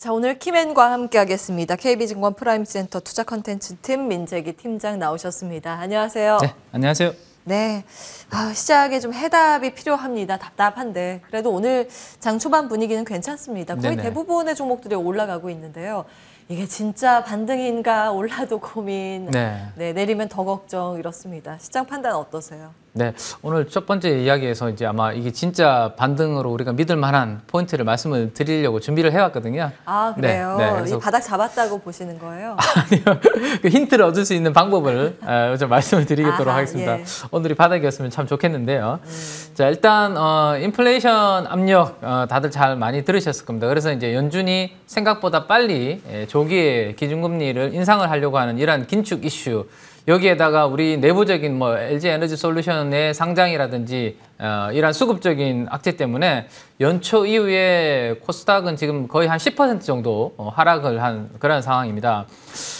자, 오늘 키맨과 함께 하겠습니다. KB증권 프라임센터 투자 컨텐츠 팀 민재기 팀장 나오셨습니다. 안녕하세요. 네, 안녕하세요. 네, 아, 시작에 좀 해답이 필요합니다. 답답한데 그래도 오늘 장 초반 분위기는 괜찮습니다. 거의 네네. 대부분의 종목들이 올라가고 있는데요. 이게 진짜 반등인가 올라도 고민, 네. 네, 내리면 더 걱정 이렇습니다. 시장 판단 어떠세요? 네, 오늘 첫 번째 이야기에서 이제 아마 이게 진짜 반등으로 우리가 믿을 만한 포인트를 말씀을 드리려고 준비를 해왔거든요. 아 그래요? 네, 네, 그래서... 이 바닥 잡았다고 보시는 거예요? 아니요, 그 힌트를 얻을 수 있는 방법을 아, 좀 말씀을 드리도록 아하, 하겠습니다. 예. 오늘이 바닥이었으면 참 좋겠는데요. 음. 자 일단 어, 인플레이션 압력 어, 다들 잘 많이 들으셨을 겁니다. 그래서 이제 연준이 생각보다 빨리 에, 예, 조기에 기준금리를 인상을 하려고 하는 이러한 긴축 이슈 여기에다가 우리 내부적인 뭐 LG 에너지 솔루션의 상장이라든지 어, 이런 수급적인 악재 때문에 연초 이후에 코스닥은 지금 거의 한 10% 정도 어, 하락을 한 그런 상황입니다.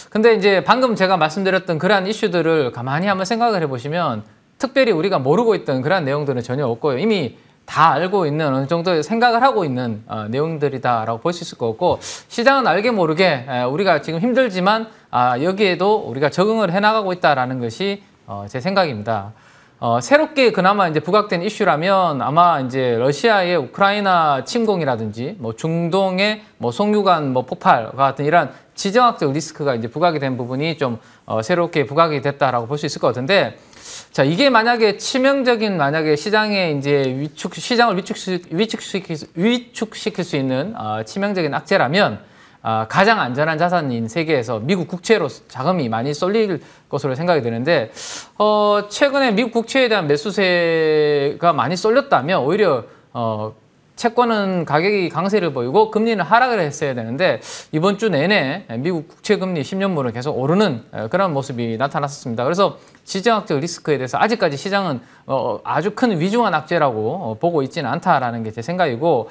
근데 이제 방금 제가 말씀드렸던 그러한 이슈들을 가만히 한번 생각을 해보시면 특별히 우리가 모르고 있던 그러한 내용들은 전혀 없고요. 이미 다 알고 있는 어느 정도 생각을 하고 있는 어, 내용들이다라고 볼 수 있을 것 같고 시장은 알게 모르게 에, 우리가 지금 힘들지만 아, 여기에도 우리가 적응을 해나가고 있다라는 것이 어, 제 생각입니다. 어, 새롭게 그나마 이제 부각된 이슈라면 아마 이제 러시아의 우크라이나 침공이라든지 뭐 중동의 뭐 송유관 뭐 폭발과 같은 이런 지정학적 리스크가 이제 부각이 된 부분이 좀 어, 새롭게 부각이 됐다라고 볼 수 있을 것 같은데 자 이게 만약에 치명적인 만약에 시장에 이제 위축 시장을 위축시, 위축시킬 위축시킬 수 있는 어, 치명적인 악재라면 아, 가장 안전한 자산인 세계에서 미국 국채로 자금이 많이 쏠릴 것으로 생각이 드는데 어, 최근에 미국 국채에 대한 매수세가 많이 쏠렸다면 오히려 어, 채권은 가격이 강세를 보이고 금리는 하락을 했어야 되는데 이번 주 내내 미국 국채 금리 10년물은 계속 오르는 그런 모습이 나타났습니다. 그래서 지정학적 리스크에 대해서 아직까지 시장은 어, 아주 큰 위중한 악재라고 어, 보고 있지는 않다라는 게 제 생각이고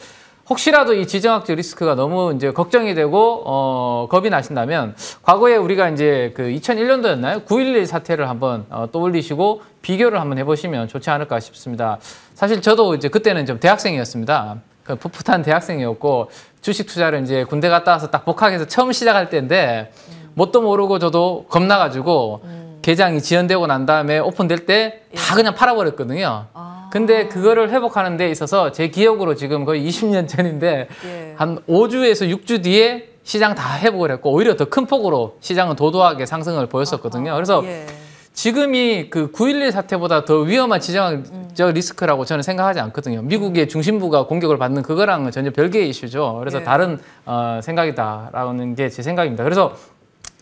혹시라도 이 지정학적 리스크가 너무 이제 걱정이 되고 어, 겁이 나신다면 과거에 우리가 이제 그 2001년도였나요? 9.11 사태를 한번 어, 떠올리시고 비교를 한번 해보시면 좋지 않을까 싶습니다. 사실 저도 이제 그때는 좀 대학생이었습니다. 그 풋풋한 대학생이었고 주식 투자를 이제 군대 갔다 와서 딱 복학해서 처음 시작할 때인데 뭣도 모르고 저도 겁나가지고 음. 개장이 지연되고 난 다음에 오픈될 때다 예. 그냥 팔아버렸거든요. 아. 근데 그거를 회복하는 데 있어서 제 기억으로 지금 거의 20년 전인데 예. 한 5주에서 6주 뒤에 시장 다 회복을 했고 오히려 더 큰 폭으로 시장은 도도하게 상승을 보였었거든요. 아, 그래서 예. 지금이 그 9.11 사태보다 더 위험한 지정적 음. 리스크라고 저는 생각하지 않거든요. 미국의 중심부가 공격을 받는 그거랑은 전혀 별개의 이슈죠. 그래서 예. 다른 어, 생각이다라는 게 제 생각입니다. 그래서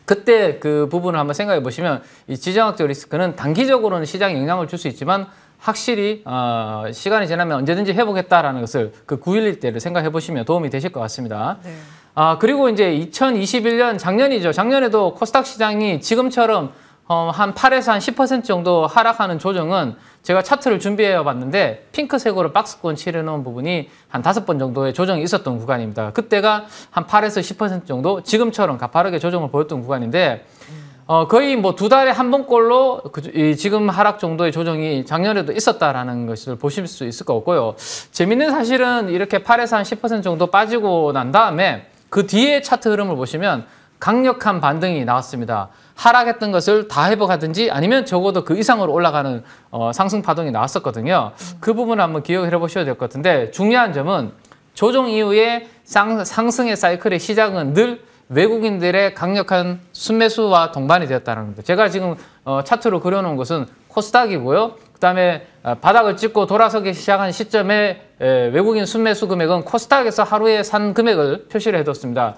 그때 그 부분을 한번 생각해 보시면 이 지정학적 리스크는 단기적으로는 시장에 영향을 줄 수 있지만 확실히 어, 시간이 지나면 언제든지 해보겠다라는 것을 그9.11 때를 생각해 보시면 도움이 되실 것 같습니다. 네. 아 그리고 이제 2021년 작년이죠. 작년에도 코스닥 시장이 지금처럼 어, 한 8에서 한 10% 정도 하락하는 조정은 제가 차트를 준비해 봤는데 핑크색으로 박스권 칠해놓은 부분이 한 다섯 번 정도의 조정이 있었던 구간입니다. 그때가 한 8에서 10% 정도 지금처럼 가파르게 조정을 보였던 구간인데 음. 어, 거의 뭐 두 달에 한 번꼴로 그, 이, 지금 하락 정도의 조정이 작년에도 있었다라는 것을 보실 수 있을 것 같고요. 재밌는 사실은 이렇게 8에서 한 10% 정도 빠지고 난 다음에 그 뒤에 차트 흐름을 보시면 강력한 반등이 나왔습니다. 하락했던 것을 다 회복하든지 아니면 적어도 그 이상으로 올라가는 어, 상승 파동이 나왔었거든요. 그 부분을 한번 기억을 해보셔야 될것 같은데 중요한 점은 조정 이후에 상, 상승의 사이클의 시작은 늘 외국인들의 강력한 순매수와 동반이 되었다는 겁니다. 제가 지금 어, 차트로 그려놓은 것은 코스닥이고요. 그다음에 아, 바닥을 찍고 돌아서기 시작한 시점에 외국인 순매수 금액은 코스닥에서 하루에 산 금액을 표시를 해뒀습니다.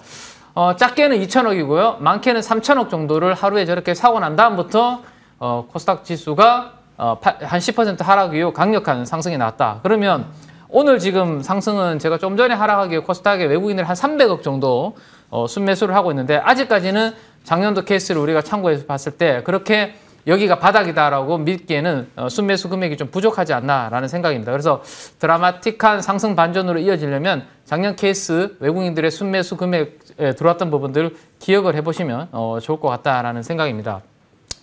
어, 작게는 2천억이고요. 많게는 3천억 정도를 하루에 저렇게 사고 난 다음부터 어, 코스닥 지수가 어, 한 10% 하락 이후 강력한 상승이 나왔다. 그러면 오늘 지금 상승은 제가 좀 전에 하락하기에 코스닥에 외국인을한 300억 정도 어, 순매수를 하고 있는데 아직까지는 작년도 케이스를 우리가 참고해서 봤을 때 그렇게 여기가 바닥이다라고 믿기에는 어, 순매수 금액이 좀 부족하지 않나라는 생각입니다. 그래서 드라마틱한 상승 반전으로 이어지려면 작년 케이스 외국인들의 순매수 금액에 들어왔던 부분들 기억을 해보시면 어, 좋을 것 같다라는 생각입니다.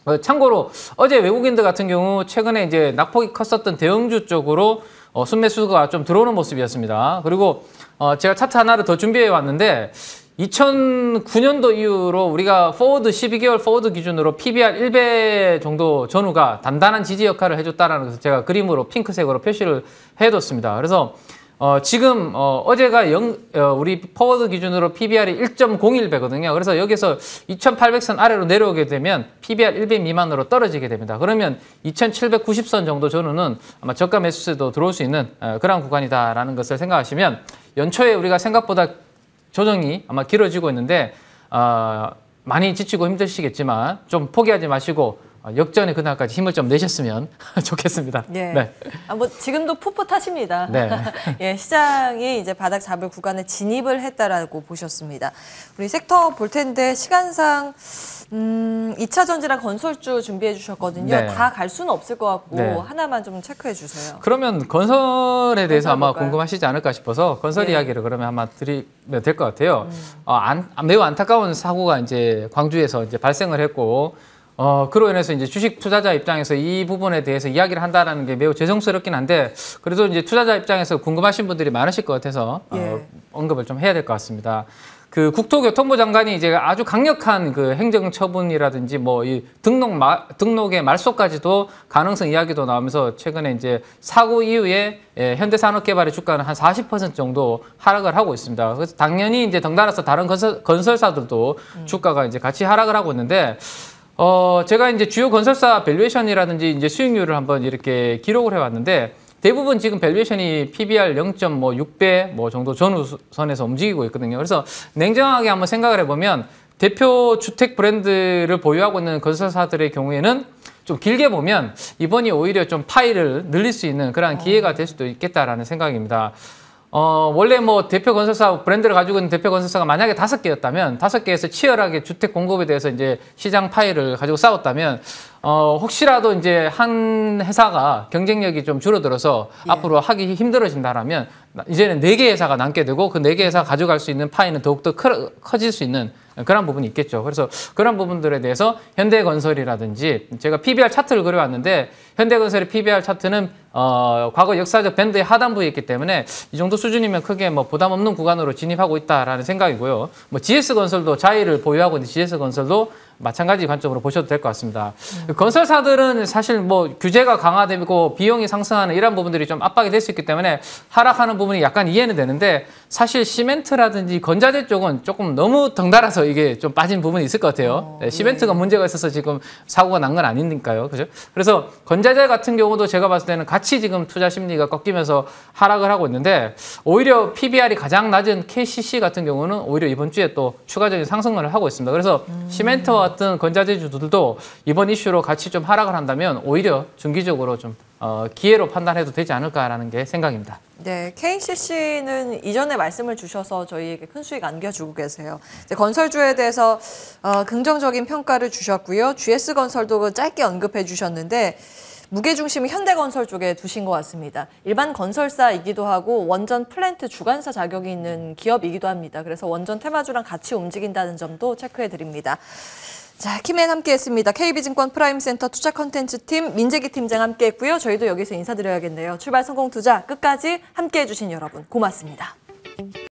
어, 참고로 어제 외국인들 같은 경우 최근에 이제 낙폭이 컸었던 대형주 쪽으로 어, 순매수가 좀 들어오는 모습이었습니다. 그리고 어, 제가 차트 하나를 더 준비해 왔는데 2009년도 이후로 우리가 포워드 12개월 포워드 기준으로 PBR 1배 정도 전후가 단단한 지지 역할을 해줬다는 것을 제가 그림으로 핑크색으로 표시를 해뒀습니다. 그래서 어, 지금 어, 어제가 영, 어, 우리 포워드 기준으로 PBR이 1.01배거든요. 그래서 여기서 2800선 아래로 내려오게 되면 PBR 1배 미만으로 떨어지게 됩니다. 그러면 2790선 정도 전후는 아마 저가 매수세도 들어올 수 있는 어, 그런 구간이다라는 것을 생각하시면 연초에 우리가 생각보다 조정이 아마 길어지고 있는데 어, 많이 지치고 힘드시겠지만 좀 포기하지 마시고 아, 역전의 그날까지 힘을 좀 내셨으면 좋겠습니다. 예. 네. 아, 뭐 지금도 풋풋하십니다. 네. 예, 시장이 이제 바닥 잡을 구간에 진입을 했다라고 보셨습니다. 우리 섹터 볼 텐데 시간상 음, 2차 전지랑 건설주 준비해 주셨거든요. 네. 다갈 수는 없을 것 같고 네. 하나만 좀 체크해 주세요. 그러면 건설에 대해서 아마 궁금하시지 않을까 싶어서 건설 예. 이야기를 그러면 아마 드리면 될 것 같아요. 음. 어, 안, 매우 안타까운 사고가 이제 광주에서 이제 발생을 했고 어, 그로 인해서 이제 주식 투자자 입장에서 이 부분에 대해서 이야기를 한다는게 매우 죄송스럽긴 한데 그래도 이제 투자자 입장에서 궁금하신 분들이 많으실 것 같아서 어, 예. 어, 언급을 좀 해야 될 것 같습니다. 그 국토교통부 장관이 이제 아주 강력한 그 행정 처분이라든지 뭐 이 등록 마, 등록의 말소까지도 가능성 이야기도 나오면서 최근에 이제 사고 이후에 예, 현대산업개발의 주가는 한 40% 정도 하락을 하고 있습니다. 그래서 당연히 이제 덩달아서 다른 건설, 건설사들도 음. 주가가 이제 같이 하락을 하고 있는데 어, 제가 이제 주요 건설사 밸류에이션이라든지 이제 수익률을 한번 이렇게 기록을 해왔는데 대부분 지금 밸류에이션이 PBR 0.6배 뭐, 뭐 정도 전후선에서 움직이고 있거든요. 그래서 냉정하게 한번 생각을 해보면 대표 주택 브랜드를 보유하고 있는 건설사들의 경우에는 좀 길게 보면 이번이 오히려 좀 파이를 늘릴 수 있는 그러한 기회가 될 수도 있겠다라는 생각입니다. 어, 원래 뭐 대표 건설사 브랜드를 가지고 있는 대표 건설사가 만약에 다섯 개였다면 다섯 개에서 치열하게 주택 공급에 대해서 이제 시장 파일을 가지고 싸웠다면 어, 혹시라도 이제 한 회사가 경쟁력이 좀 줄어들어서 예. 앞으로 하기 힘들어진다라면 이제는 네 개 회사가 남게 되고 그 네 개 회사가 가져갈 수 있는 파일은 더욱더 커, 커질 수 있는 그런 부분이 있겠죠. 그래서 그런 부분들에 대해서 현대건설이라든지 제가 PBR 차트를 그려왔는데 현대건설의 PBR 차트는 어, 과거 역사적 밴드의 하단부에 있기 때문에 이 정도 수준이면 크게 뭐 부담 없는 구간으로 진입하고 있다라는 생각이고요. 뭐 GS건설도 자의를 보유하고 있는 GS건설도 마찬가지 관점으로 보셔도 될 것 같습니다. 음. 건설사들은 사실 뭐 규제가 강화되고 비용이 상승하는 이런 부분들이 좀 압박이 될 수 있기 때문에 하락하는 부분이 약간 이해는 되는데 사실 시멘트라든지 건자재 쪽은 조금 너무 덩달아서 이게 좀 빠진 부분이 있을 것 같아요. 어, 네, 시멘트가 네. 문제가 있어서 지금 사고가 난 건 아니니까요. 그죠? 그래서 건자재 같은 경우도 제가 봤을 때는 같이 지금 투자 심리가 꺾이면서 하락을 하고 있는데 오히려 PBR이 가장 낮은 KCC 같은 경우는 오히려 이번 주에 또 추가적인 상승을 하고 있습니다. 그래서 음. 시멘트와 같은 건자재주들도 이번 이슈로 같이 좀 하락을 한다면 오히려 중기적으로 좀 어, 기회로 판단해도 되지 않을까라는 게 생각입니다. 네, KCC는 이전에 말씀을 주셔서 저희에게 큰 수익 안겨주고 계세요. 건설주에 대해서 어, 긍정적인 평가를 주셨고요. GS건설도 짧게 언급해 주셨는데 무게중심이 현대건설 쪽에 두신 것 같습니다. 일반 건설사이기도 하고 원전 플랜트 주관사 자격이 있는 기업이기도 합니다. 그래서 원전 테마주랑 같이 움직인다는 점도 체크해 드립니다. 자, 키맨 함께했습니다. KB증권 프라임센터 투자 컨텐츠팀 민재기 팀장 함께했고요. 저희도 여기서 인사드려야겠네요. 출발 성공 투자 끝까지 함께해 주신 여러분 고맙습니다.